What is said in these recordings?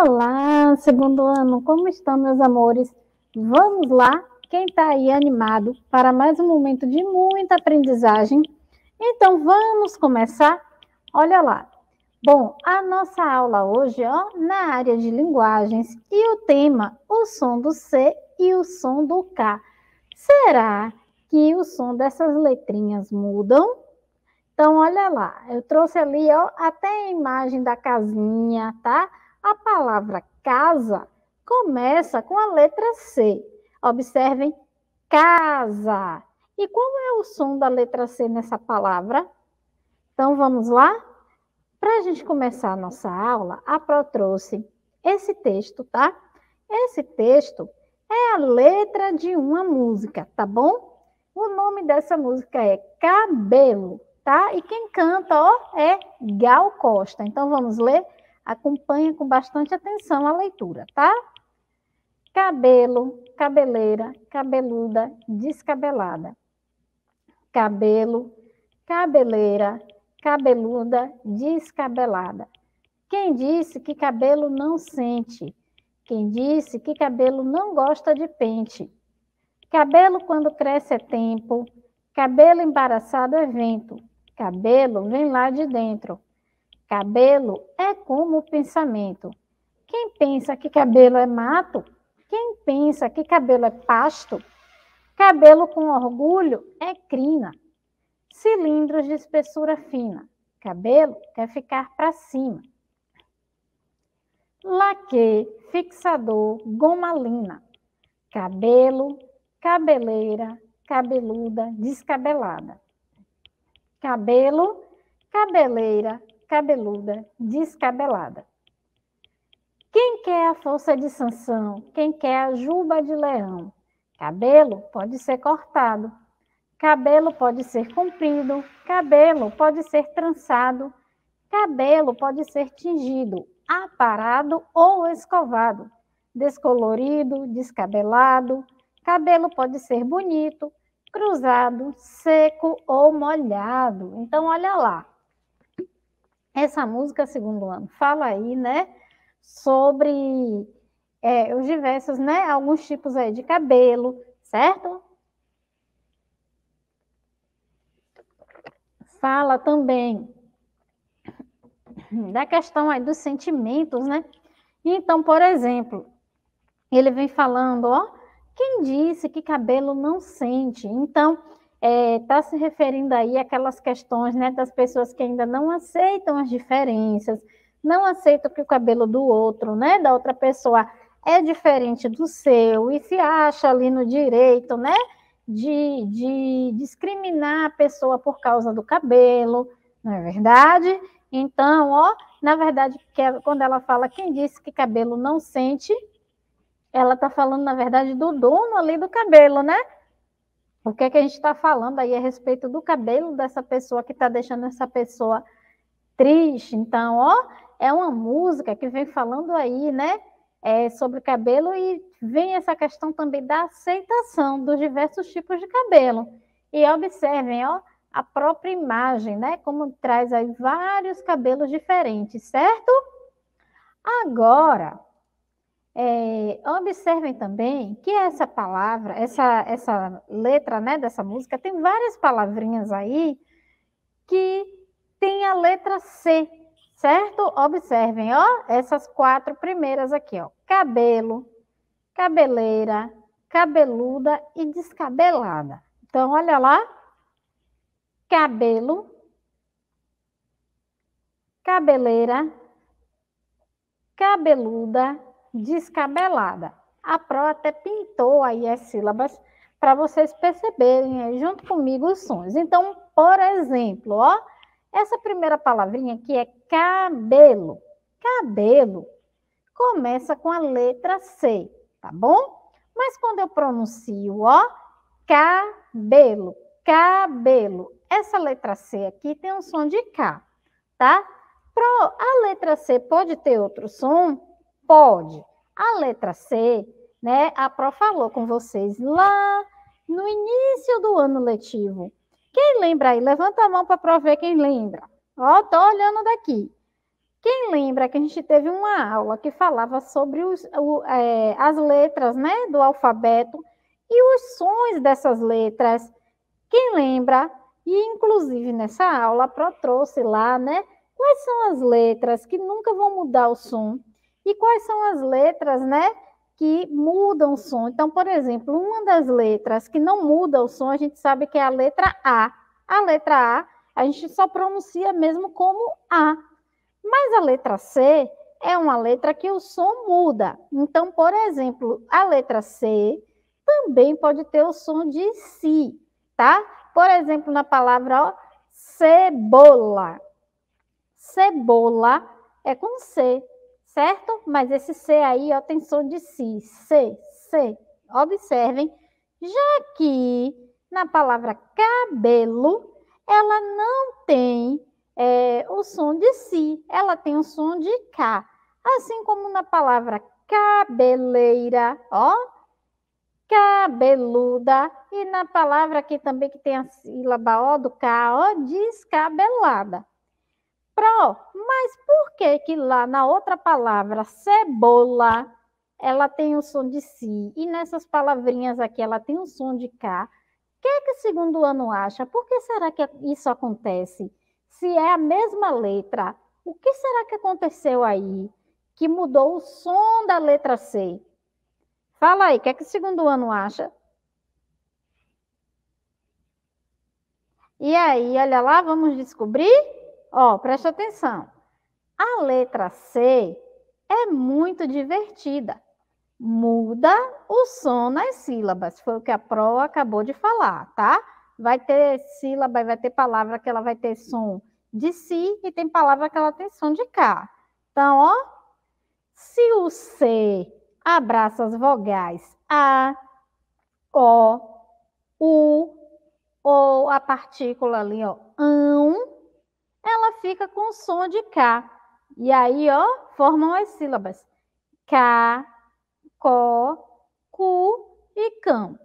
Olá, segundo ano, como estão, meus amores? Vamos lá? Quem está aí animado para mais um momento de muita aprendizagem? Então, vamos começar? Olha lá. Bom, a nossa aula hoje é na área de linguagens e o tema, o som do C e o som do K. Será que o som dessas letrinhas mudam? Então, olha lá, eu trouxe ali ó, até a imagem da casinha, tá? A palavra casa começa com a letra C. Observem, casa. E qual é o som da letra C nessa palavra? Então vamos lá? Para a gente começar a nossa aula, a Pro trouxe esse texto, tá? Esse texto é a letra de uma música, tá bom? O nome dessa música é Cabelo, tá? E quem canta, ó, é Gal Costa. Então vamos ler Acompanha com bastante atenção a leitura, tá? Cabelo, cabeleira, cabeluda, descabelada. Cabelo, cabeleira, cabeluda, descabelada. Quem disse que cabelo não sente? Quem disse que cabelo não gosta de pente? Cabelo quando cresce é tempo, cabelo embaraçado é vento, cabelo vem lá de dentro. Cabelo é como o pensamento. Quem pensa que cabelo é mato, quem pensa que cabelo é pasto, cabelo com orgulho é crina. Cilindros de espessura fina, cabelo quer ficar para cima. Laque, fixador, gomalina. Cabelo, cabeleira, cabeluda, descabelada. Cabelo, cabeleira, cabeluda, descabelada. Quem quer a força de sanção? Quem quer a juba de leão? Cabelo pode ser cortado, cabelo pode ser comprido, cabelo pode ser trançado, cabelo pode ser tingido, aparado ou escovado, descolorido, descabelado, cabelo pode ser bonito, cruzado, seco ou molhado. Então, olha lá, essa música, segundo ano, fala aí, né, sobre é, os diversos, né, alguns tipos aí de cabelo, certo? Fala também da questão aí dos sentimentos, né? Então, por exemplo, ele vem falando, ó, quem disse que cabelo não sente? Então, está é, tá se referindo aí àquelas questões né, das pessoas que ainda não aceitam as diferenças, não aceitam que o cabelo do outro, né, da outra pessoa, é diferente do seu e se acha ali no direito, né, de, de discriminar a pessoa por causa do cabelo, não é verdade? Então, ó, na verdade, quando ela fala quem disse que cabelo não sente, ela está falando, na verdade, do dono ali do cabelo, né? O é que a gente está falando aí a respeito do cabelo dessa pessoa que está deixando essa pessoa triste. Então, ó, é uma música que vem falando aí, né? É, sobre cabelo e vem essa questão também da aceitação dos diversos tipos de cabelo. E observem, ó, a própria imagem, né? Como traz aí vários cabelos diferentes, certo? Agora, é, observem também que essa palavra, essa, essa letra né, dessa música, tem várias palavrinhas aí que tem a letra C, certo? Observem, ó, essas quatro primeiras aqui, ó. Cabelo, cabeleira, cabeluda e descabelada. Então, olha lá. Cabelo, cabeleira, cabeluda, descabelada. A Pro até pintou aí as sílabas para vocês perceberem aí, junto comigo os sons. Então, por exemplo, ó, essa primeira palavrinha aqui é cabelo. Cabelo começa com a letra C, tá bom? Mas quando eu pronuncio, ó, cabelo, cabelo, essa letra C aqui tem um som de K, tá? Pro, a letra C pode ter outro som? Pode. A letra C, né? A Pro falou com vocês lá no início do ano letivo. Quem lembra aí? Levanta a mão para prover quem lembra. Ó, tô olhando daqui. Quem lembra que a gente teve uma aula que falava sobre os, o, é, as letras né, do alfabeto e os sons dessas letras? Quem lembra? E, inclusive, nessa aula, a Pro trouxe lá, né? Quais são as letras que nunca vão mudar o som? E quais são as letras, né? Que mudam o som. Então, por exemplo, uma das letras que não muda o som, a gente sabe que é a letra A. A letra A, a gente só pronuncia mesmo como A. Mas a letra C é uma letra que o som muda. Então, por exemplo, a letra C também pode ter o som de si, tá? Por exemplo, na palavra ó, cebola. Cebola é com C certo? Mas esse C aí, ó, tem som de si, C, C. Observem, já que na palavra cabelo, ela não tem é, o som de si, ela tem o som de K. Assim como na palavra cabeleira, ó, cabeluda, e na palavra aqui também que tem a sílaba ó do K, ó, descabelada. Pro, mas por que que lá na outra palavra, cebola, ela tem o som de si, e nessas palavrinhas aqui ela tem o som de cá? O que é que o segundo ano acha? Por que será que isso acontece? Se é a mesma letra, o que será que aconteceu aí que mudou o som da letra C? Fala aí, o que é que o segundo ano acha? E aí, olha lá, vamos descobrir? Ó, presta atenção. A letra C é muito divertida. Muda o som nas sílabas. Foi o que a Pro acabou de falar, tá? Vai ter sílaba e vai ter palavra que ela vai ter som de si e tem palavra que ela tem som de cá. Então, ó, se o C abraça as vogais A, O, U, ou a partícula ali, ó, ão, fica com som de K. E aí, ó, formam as sílabas. K, có, cu e cão,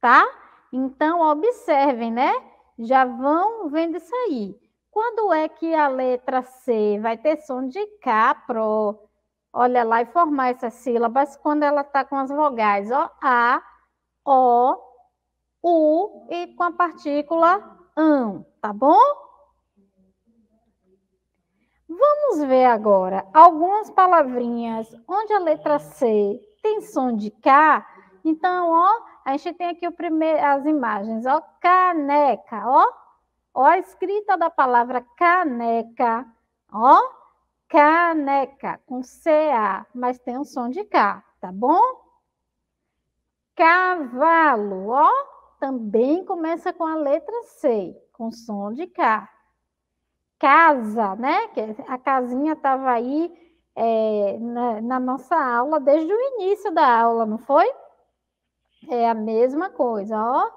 tá? Então, observem, né? Já vão vendo isso aí. Quando é que a letra C vai ter som de K pro? Olha lá e formar essas sílabas quando ela tá com as vogais, ó. A, O, U e com a partícula ão, tá bom? Vamos ver agora algumas palavrinhas onde a letra C tem som de K. Então, ó, a gente tem aqui o primeiro, as imagens, ó, caneca, ó. Ó a escrita da palavra caneca, ó, caneca, com CA, mas tem um som de K, tá bom? Cavalo, ó, também começa com a letra C, com som de K casa, né? A casinha estava aí é, na, na, nossa aula desde o início da aula, não foi? É a mesma coisa, ó.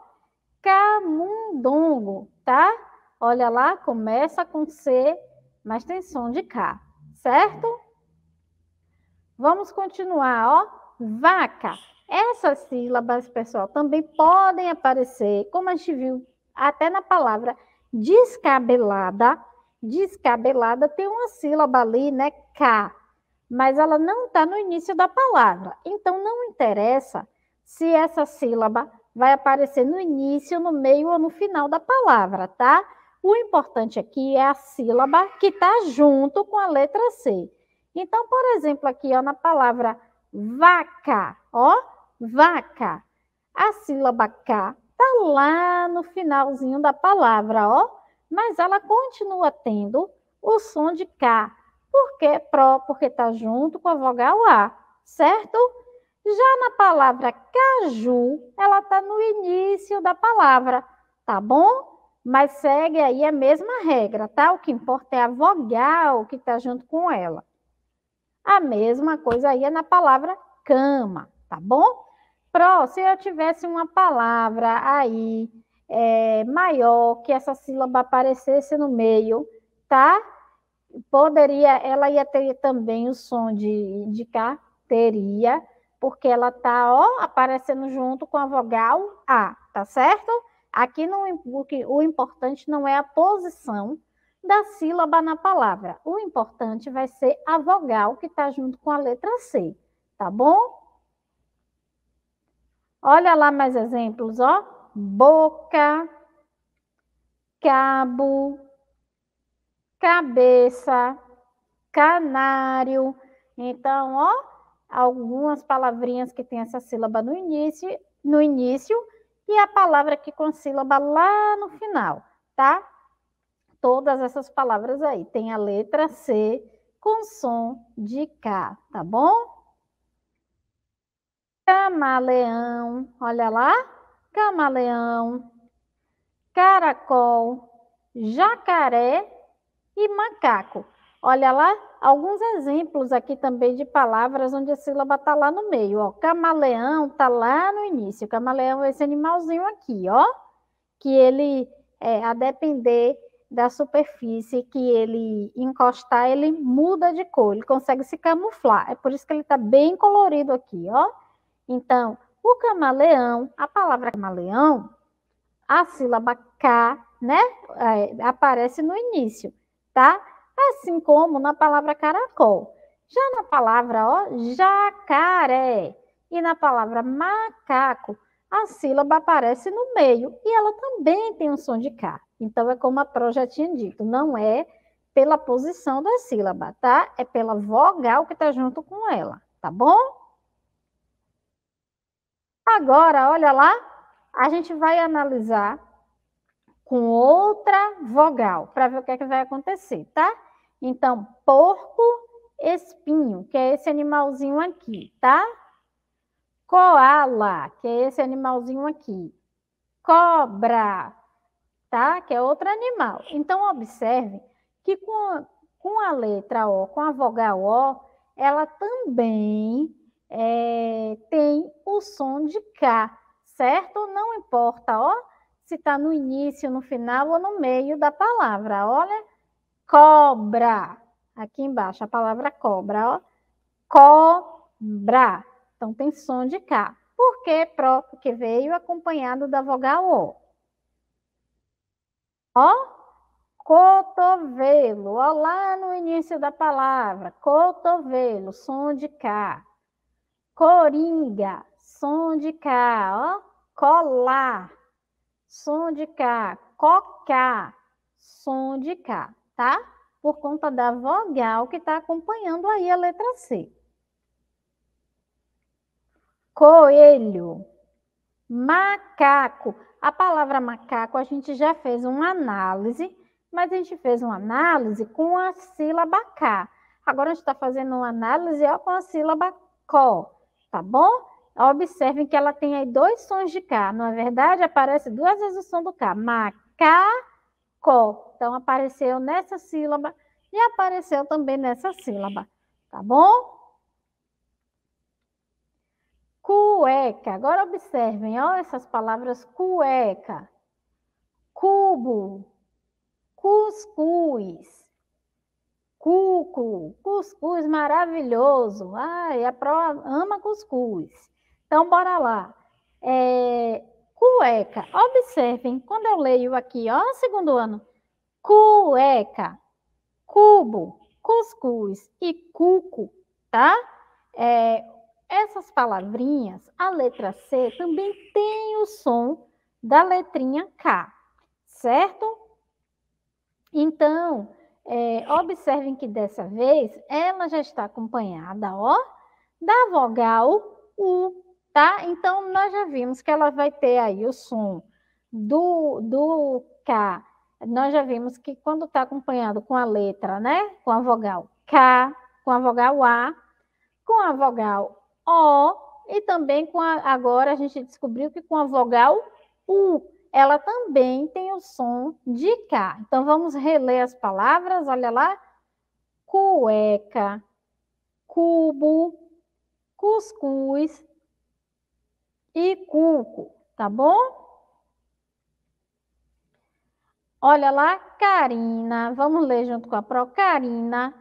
Camundongo, tá? Olha lá, começa com C, mas tem som de K, certo? Vamos continuar, ó. Vaca. Essas sílabas, pessoal, também podem aparecer, como a gente viu até na palavra descabelada, descabelada tem uma sílaba ali, né? K, mas ela não está no início da palavra. Então, não interessa se essa sílaba vai aparecer no início, no meio ou no final da palavra, tá? O importante aqui é a sílaba que está junto com a letra C. Então, por exemplo, aqui ó, na palavra vaca, ó, vaca. A sílaba K está lá no finalzinho da palavra, ó mas ela continua tendo o som de K, porque é pró, porque está junto com a vogal A, certo? Já na palavra caju, ela está no início da palavra, tá bom? Mas segue aí a mesma regra, tá? O que importa é a vogal que está junto com ela. A mesma coisa aí é na palavra cama, tá bom? Pró, se eu tivesse uma palavra aí é, maior, que essa sílaba aparecesse no meio, tá? Poderia, ela ia ter também o som de, de teria, porque ela tá, ó, aparecendo junto com a vogal A, tá certo? Aqui não, o, que, o importante não é a posição da sílaba na palavra. O importante vai ser a vogal que está junto com a letra C, tá bom? Olha lá mais exemplos, ó boca, cabo, cabeça, canário. Então, ó, algumas palavrinhas que tem essa sílaba no início, no início e a palavra aqui com sílaba lá no final, tá? Todas essas palavras aí tem a letra C com som de K, tá bom? Camaleão, olha lá camaleão, caracol, jacaré e macaco. Olha lá, alguns exemplos aqui também de palavras onde a sílaba está lá no meio. Ó, camaleão está lá no início. Camaleão é esse animalzinho aqui, ó, que ele, é, a depender da superfície que ele encostar, ele muda de cor, ele consegue se camuflar. É por isso que ele está bem colorido aqui, ó. Então, o camaleão, a palavra camaleão, a sílaba K, né, é, aparece no início, tá? Assim como na palavra caracol. Já na palavra ó, jacaré e na palavra macaco, a sílaba aparece no meio e ela também tem um som de K. Então, é como a Pro já tinha dito, não é pela posição da sílaba, tá? É pela vogal que está junto com ela, tá bom? Agora, olha lá, a gente vai analisar com outra vogal para ver o que, é que vai acontecer, tá? Então, porco, espinho, que é esse animalzinho aqui, tá? Coala, que é esse animalzinho aqui. Cobra, tá? Que é outro animal. Então, observe que com, com a letra O, com a vogal O, ela também é, tem o som de K, certo? Não importa, ó, se está no início, no final ou no meio da palavra. Olha, cobra. Aqui embaixo, a palavra cobra, ó. Cobra. Então tem som de K. Por quê? Porque veio acompanhado da vogal O? Ó, cotovelo. Ó, lá no início da palavra, cotovelo, som de K. Coringa, som de cá, ó. Colar, som de cá. Cocar, som de cá, tá? Por conta da vogal que está acompanhando aí a letra C. Coelho, macaco. A palavra macaco a gente já fez uma análise, mas a gente fez uma análise com a sílaba cá. Agora a gente está fazendo uma análise ó, com a sílaba có tá bom? Observem que ela tem aí dois sons de K, não é verdade? Aparece duas vezes o som do K, macaco Então, apareceu nessa sílaba e apareceu também nessa sílaba, tá bom? Cueca. Agora observem, ó, essas palavras cueca, cubo, cuscuz, cuco, cuscuz maravilhoso. Ai, a Pro ama cuscuz. Então, bora lá. É, cueca. Observem, quando eu leio aqui, ó, segundo ano, cueca, cubo, cuscuz e cuco, tá? É, essas palavrinhas, a letra C também tem o som da letrinha K, certo? Então, é, observem que dessa vez ela já está acompanhada, ó, da vogal U, tá? Então, nós já vimos que ela vai ter aí o som do, do K. Nós já vimos que quando está acompanhado com a letra, né? Com a vogal K, com a vogal A, com a vogal O e também com a. Agora a gente descobriu que com a vogal U ela também tem o som de cá. Então vamos reler as palavras, olha lá. Cueca, cubo, cuscuz e cuco, tá bom? Olha lá, Karina, vamos ler junto com a Pro. Karina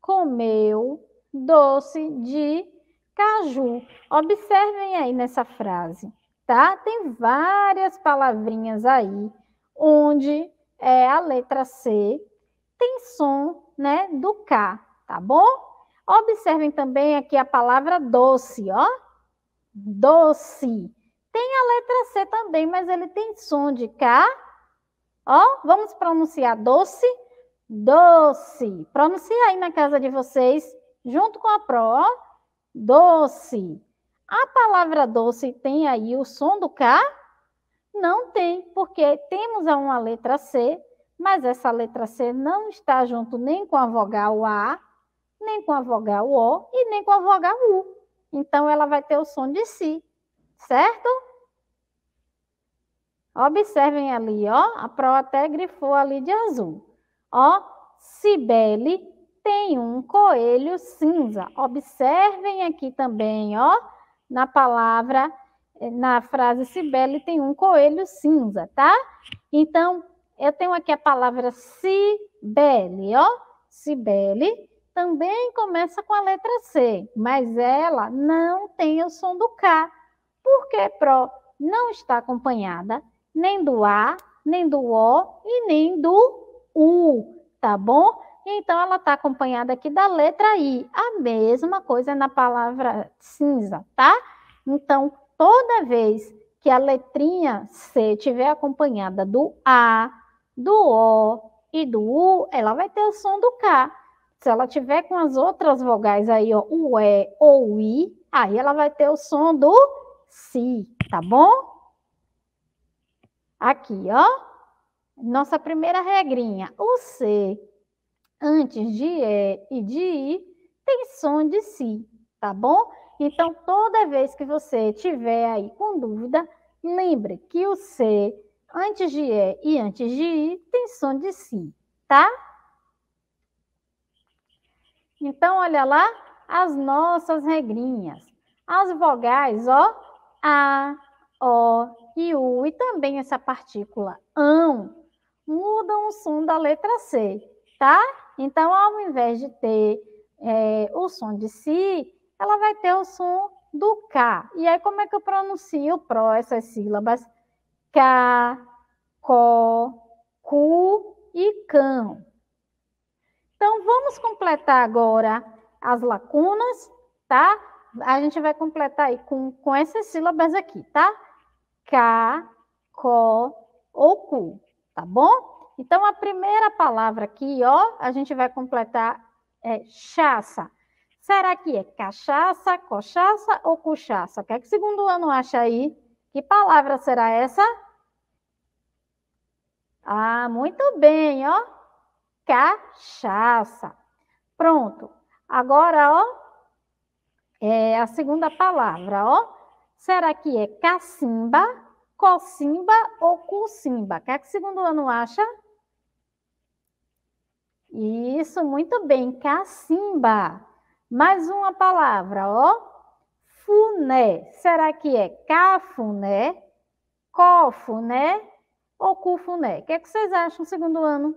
comeu doce de caju. Observem aí nessa frase tá? Tem várias palavrinhas aí onde é, a letra C tem som, né, do K, tá bom? Observem também aqui a palavra doce, ó. Doce. Tem a letra C também, mas ele tem som de K. Ó, vamos pronunciar doce? Doce. Pronuncia aí na casa de vocês, junto com a pró, ó. Doce. A palavra doce tem aí o som do K? Não tem, porque temos uma letra C, mas essa letra C não está junto nem com a vogal A, nem com a vogal O e nem com a vogal U. Então, ela vai ter o som de si, certo? Observem ali, ó, a Pro até grifou ali de azul. Ó, Cibele tem um coelho cinza. Observem aqui também, ó na palavra, eh, na frase Cibele tem um coelho cinza, tá? Então, eu tenho aqui a palavra Cibele, ó. Cibele também começa com a letra C, mas ela não tem o som do K, porque pró não está acompanhada nem do A, nem do O e nem do U, tá bom? Então, ela está acompanhada aqui da letra I. A mesma coisa na palavra cinza, tá? Então, toda vez que a letrinha C estiver acompanhada do A, do O e do U, ela vai ter o som do K. Se ela tiver com as outras vogais aí, ó, o E ou o I, aí ela vai ter o som do Si, tá bom? Aqui, ó. Nossa primeira regrinha, o C antes de é e de i tem som de si, tá bom? Então, toda vez que você tiver aí com dúvida, lembre que o C antes de E é e antes de I tem som de si, tá? Então, olha lá as nossas regrinhas. As vogais, ó, A, O e U, e também essa partícula ão, mudam o som da letra C, tá? Então, ao invés de ter é, o som de si, ela vai ter o som do K. E aí, como é que eu pronuncio pró essas sílabas? K, CO, cu e cão. Então, vamos completar agora as lacunas, tá? A gente vai completar aí com, com essas sílabas aqui, tá? K, CO ou cu, tá bom? tá bom? Então, a primeira palavra aqui, ó, a gente vai completar é chaça. Será que é cachaça, cochaça ou cuchaça? O que é que segundo ano acha aí? Que palavra será essa? Ah, muito bem, ó. Cachaça. Pronto. Agora, ó, é a segunda palavra, ó. Será que é cacimba, cocimba ou cucimba? O que é que segundo ano acha? Isso, muito bem. Cacimba. Mais uma palavra, ó. Funé. Será que é cafuné, cofuné ou cufuné? O que, é que vocês acham, segundo ano?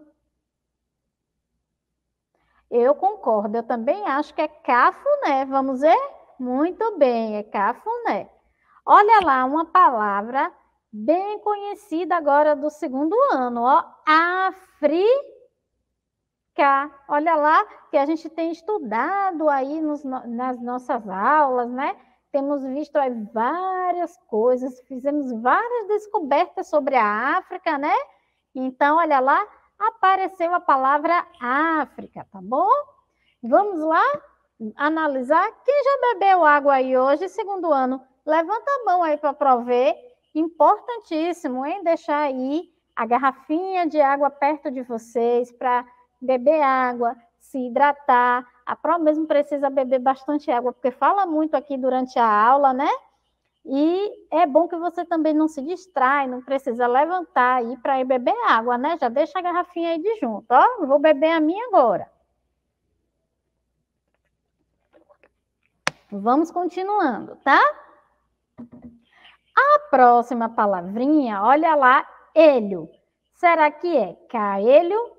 Eu concordo, eu também acho que é cafuné. Vamos ver? Muito bem, é cafuné. Olha lá, uma palavra bem conhecida agora do segundo ano, ó. Afri Olha lá que a gente tem estudado aí nos, nas nossas aulas, né? Temos visto aí várias coisas, fizemos várias descobertas sobre a África, né? Então, olha lá, apareceu a palavra África, tá bom? Vamos lá analisar quem já bebeu água aí hoje, segundo ano. Levanta a mão aí para prover. Importantíssimo, hein? Deixar aí a garrafinha de água perto de vocês para beber água, se hidratar. A prova mesmo precisa beber bastante água, porque fala muito aqui durante a aula, né? E é bom que você também não se distrai, não precisa levantar aí para ir beber água, né? Já deixa a garrafinha aí de junto, ó. Vou beber a minha agora. Vamos continuando, tá? A próxima palavrinha, olha lá, elho. Será que é caelho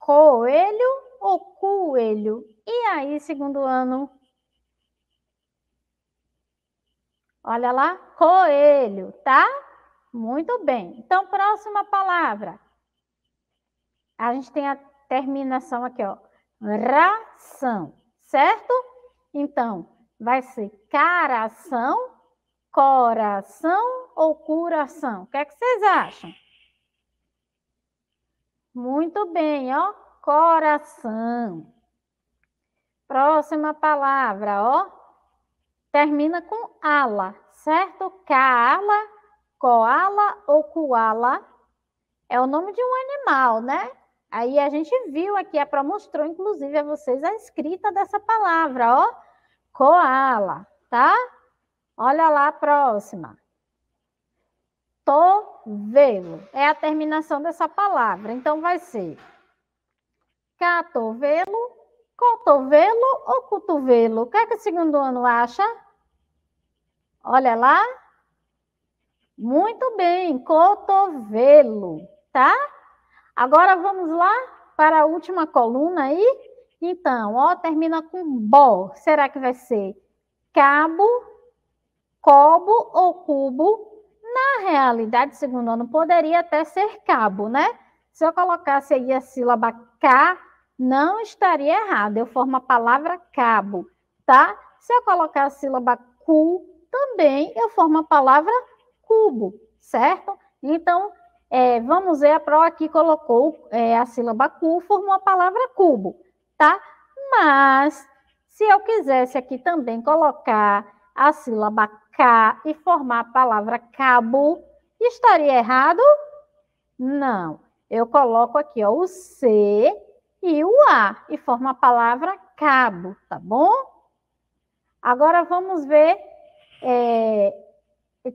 coelho ou coelho? E aí, segundo ano? Olha lá, coelho, tá? Muito bem. Então, próxima palavra. A gente tem a terminação aqui, ó. Ração, certo? Então, vai ser caração, coração ou curação? O que, é que vocês acham? Muito bem, ó. Coração. Próxima palavra, ó. Termina com ala, certo? Kaala, koala ou koala é o nome de um animal, né? Aí a gente viu aqui, a Pro mostrou, inclusive, a vocês a escrita dessa palavra, ó. Koala, tá? Olha lá a próxima cotovelo. É a terminação dessa palavra. Então vai ser cotovelo cotovelo ou cotovelo? O que é que o segundo ano acha? Olha lá. Muito bem, cotovelo, tá? Agora vamos lá para a última coluna aí. Então, ó, termina com bó. Será que vai ser cabo, cobo ou cubo? Na realidade, segundo ano, poderia até ser cabo, né? Se eu colocasse aí a sílaba cá, não estaria errado. Eu formo a palavra cabo, tá? Se eu colocar a sílaba cu, também eu formo a palavra cubo, certo? Então, é, vamos ver, a pró aqui colocou é, a sílaba cu, formou a palavra cubo, tá? Mas, se eu quisesse aqui também colocar a sílaba K e formar a palavra cabo, estaria errado? Não. Eu coloco aqui ó, o C e o A e forma a palavra cabo, tá bom? Agora vamos ver. É,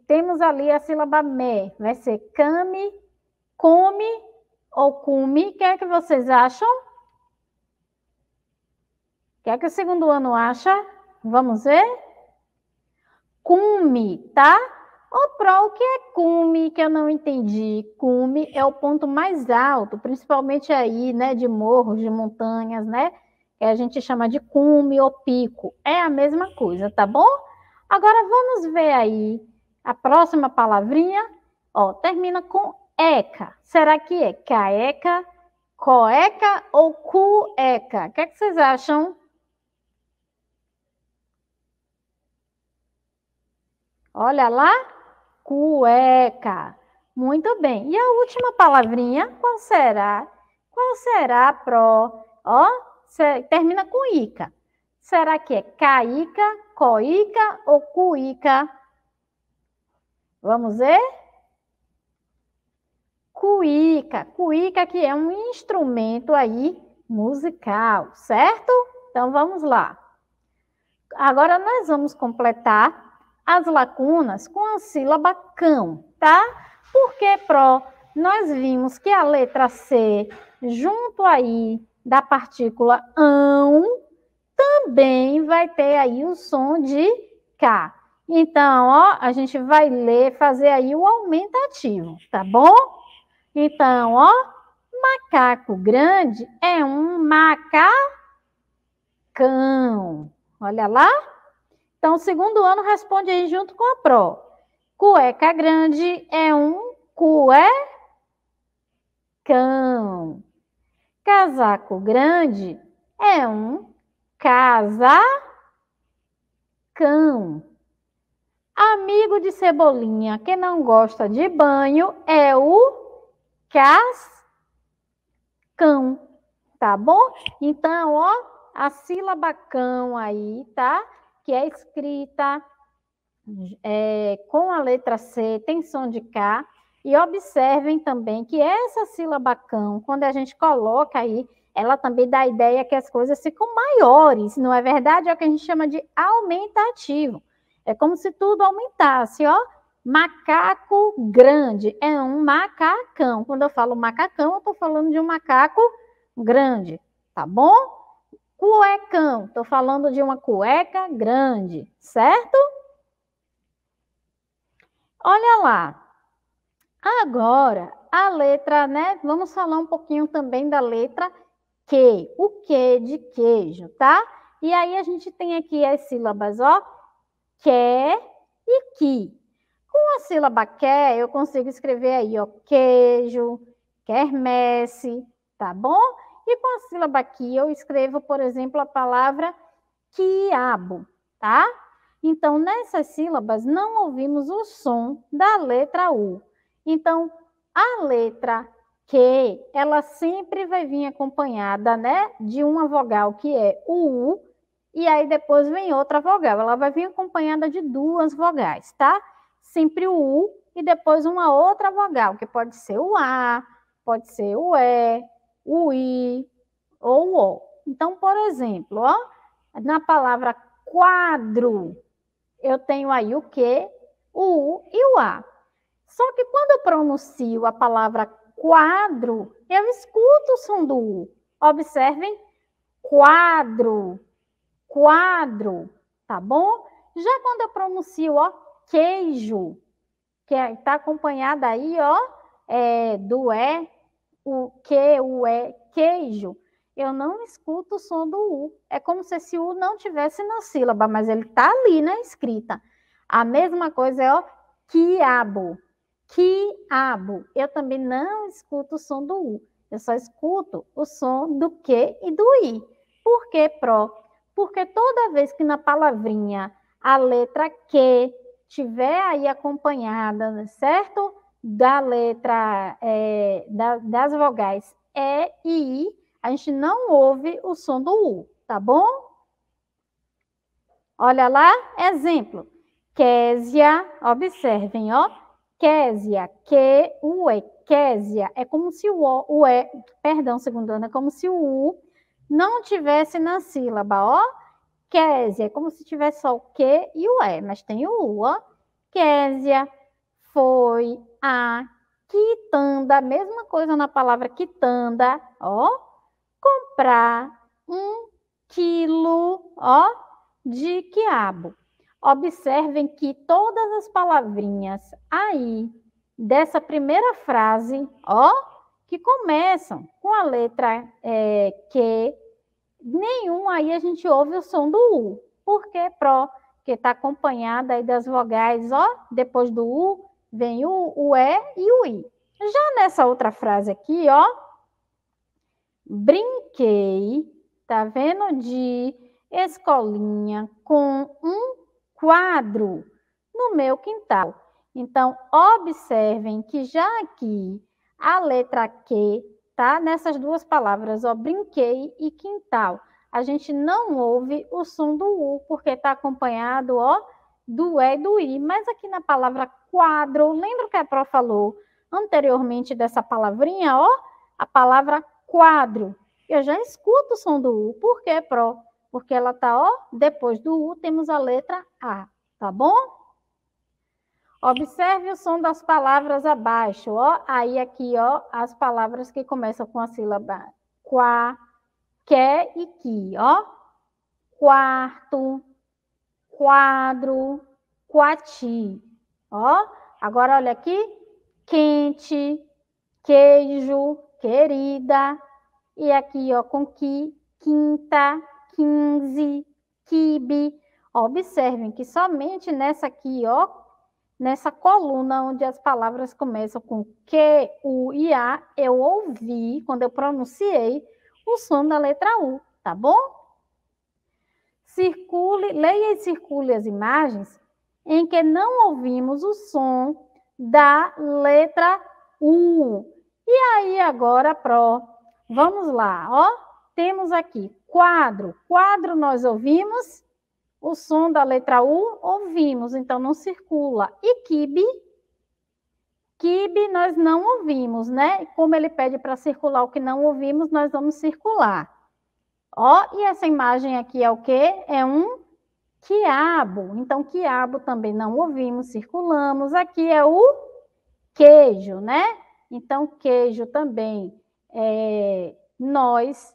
temos ali a sílaba me, vai ser came, come ou cume. O que é que vocês acham? O que é que o segundo ano acha? Vamos ver? cume, tá? O prol que é cume, que eu não entendi. Cume é o ponto mais alto, principalmente aí, né, de morros, de montanhas, né? Que a gente chama de cume ou pico. É a mesma coisa, tá bom? Agora vamos ver aí a próxima palavrinha. Ó, termina com eca. Será que é caeca, coeca ou cueca? O que, é que vocês acham? Olha lá, cueca. Muito bem. E a última palavrinha, qual será? Qual será pró? Ó, termina com ica. Será que é caica, coica ou cuica? Vamos ver? Cuica. Cuica que é um instrumento aí musical, certo? Então vamos lá. Agora nós vamos completar as lacunas com a sílaba cão, tá? Porque, pró, nós vimos que a letra C, junto aí da partícula ão, também vai ter aí o som de K. Então, ó, a gente vai ler, fazer aí o aumentativo, tá bom? Então, ó, macaco grande é um macacão. Olha lá. Então, o segundo ano responde aí junto com a pró. Cueca grande é um cuecão. Casaco grande é um casacão. Amigo de cebolinha que não gosta de banho é o cascão. Tá bom? Então, ó, a sílaba cão aí, tá? que é escrita é, com a letra C, tem som de K, e observem também que essa sílaba cão, quando a gente coloca aí, ela também dá a ideia que as coisas ficam maiores, não é verdade? É o que a gente chama de aumentativo. É como se tudo aumentasse, ó. Macaco grande é um macacão. Quando eu falo macacão, eu estou falando de um macaco grande, tá bom? Cuecão, estou falando de uma cueca grande, certo? Olha lá. Agora, a letra, né? Vamos falar um pouquinho também da letra que, o que de queijo, tá? E aí a gente tem aqui as sílabas, ó, que e que. Com a sílaba que, eu consigo escrever aí, ó, queijo, quermesse, tá bom? E com a sílaba que eu escrevo, por exemplo, a palavra quiabo, tá? Então, nessas sílabas não ouvimos o som da letra U. Então, a letra Q, ela sempre vai vir acompanhada, né, de uma vogal que é o U, e aí depois vem outra vogal. Ela vai vir acompanhada de duas vogais, tá? Sempre o U e depois uma outra vogal, que pode ser o A, pode ser o E, o i ou o o. Então, por exemplo, ó, na palavra quadro, eu tenho aí o que, o u e o a. Só que quando eu pronuncio a palavra quadro, eu escuto o som do u. Observem, quadro, quadro, tá bom? Já quando eu pronuncio, ó, queijo, que está é, acompanhada aí, ó, é, do E, é, o que, o é, queijo, eu não escuto o som do U. É como se esse U não tivesse na sílaba, mas ele está ali na escrita. A mesma coisa é o quiabo. Quiabo. Eu também não escuto o som do U. Eu só escuto o som do que e do i. Por que pró? Porque toda vez que na palavrinha a letra que tiver aí acompanhada, né, certo? da letra é, da, das vogais E e I, a gente não ouve o som do U, tá bom? Olha lá, exemplo. Késia, observem, ó. Késia, que u é Késia é como se o u é e, perdão, segundo Ana, é como se o u não tivesse na sílaba, ó. Késia, é como se tivesse só o que e o e, mas tem o u, ó. Késia, foi, a quitanda, mesma coisa na palavra quitanda, ó, comprar um quilo, ó, de quiabo. Observem que todas as palavrinhas aí dessa primeira frase, ó, que começam com a letra é, Q, nenhum aí a gente ouve o som do U, porque pró, que está acompanhada aí das vogais, ó, depois do U, Vem o, o é e o i. Já nessa outra frase aqui, ó, brinquei, tá vendo? De escolinha com um quadro no meu quintal. Então, observem que já aqui a letra Q tá nessas duas palavras, ó, brinquei e quintal. A gente não ouve o som do U, porque está acompanhado, ó, do é e do I, mas aqui na palavra quadro, lembra que a Pro falou anteriormente dessa palavrinha, ó? A palavra quadro. Eu já escuto o som do U. Por que Pro? Porque ela tá, ó, depois do U temos a letra A, tá bom? Observe o som das palavras abaixo, ó. Aí aqui, ó, as palavras que começam com a sílaba qua, quer e que, ó. Quarto, quadro, quati. Ó, agora olha aqui, quente, queijo, querida. E aqui, ó, com que, quinta, quinze, quibe. Observem que somente nessa aqui, ó, nessa coluna onde as palavras começam com Q, U e A, eu ouvi, quando eu pronunciei, o som da letra U, tá bom? circule, leia e circule as imagens em que não ouvimos o som da letra U. E aí agora pró. Vamos lá, ó. Temos aqui quadro. Quadro nós ouvimos o som da letra U, ouvimos, então não circula. E kibe? Kibe nós não ouvimos, né? Como ele pede para circular o que não ouvimos, nós vamos circular. Ó, e essa imagem aqui é o quê? É um quiabo. Então, quiabo também não ouvimos, circulamos. Aqui é o queijo, né? Então, queijo também é, nós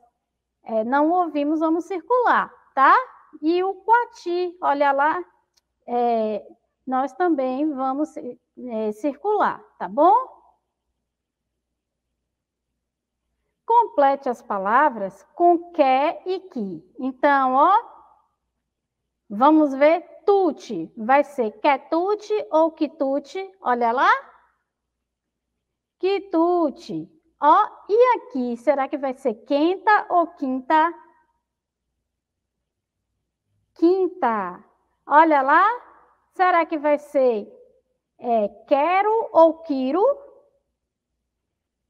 é, não ouvimos, vamos circular, tá? E o coati, olha lá, é, nós também vamos é, circular, tá bom? Complete as palavras com que e que. Então, ó, vamos ver tute. Vai ser tute ou tute? Olha lá. tute. Ó, e aqui, será que vai ser quinta ou quinta? Quinta. Olha lá. Será que vai ser é, quero ou quiro?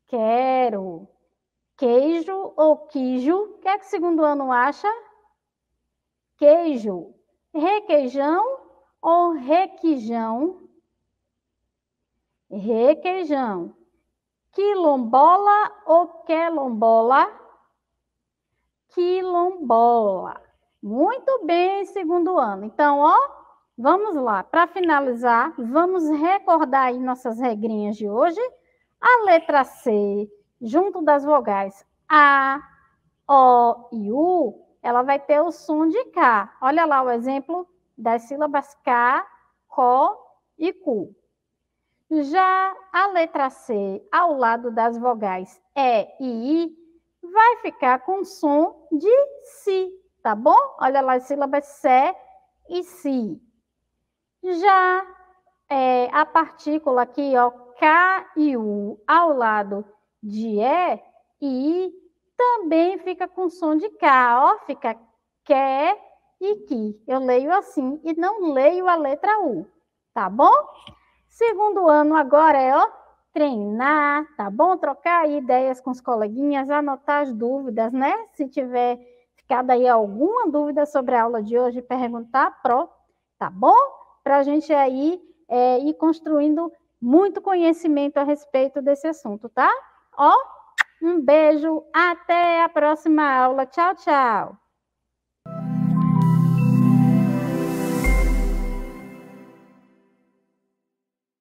Quero queijo ou quijo. O que é que o segundo ano acha? Queijo. Requeijão ou requijão? Requeijão. Quilombola ou quelombola? Quilombola. Muito bem, segundo ano. Então, ó, vamos lá. Para finalizar, vamos recordar aí nossas regrinhas de hoje. A letra C junto das vogais A, O e U, ela vai ter o som de K. Olha lá o exemplo das sílabas K, CO e Cu. Já a letra C, ao lado das vogais E e I, vai ficar com som de Si, tá bom? Olha lá as sílabas SE e Si. Já é, a partícula aqui, ó, K e U, ao lado de é e i também fica com som de K, ó, fica quer e que. Eu leio assim e não leio a letra U, tá bom? Segundo ano agora é, ó, treinar, tá bom? Trocar ideias com os coleguinhas, anotar as dúvidas, né? Se tiver ficado aí alguma dúvida sobre a aula de hoje, perguntar pro, tá bom? Para a gente aí é, ir construindo muito conhecimento a respeito desse assunto, tá? Ó, um beijo, até a próxima aula. Tchau, tchau.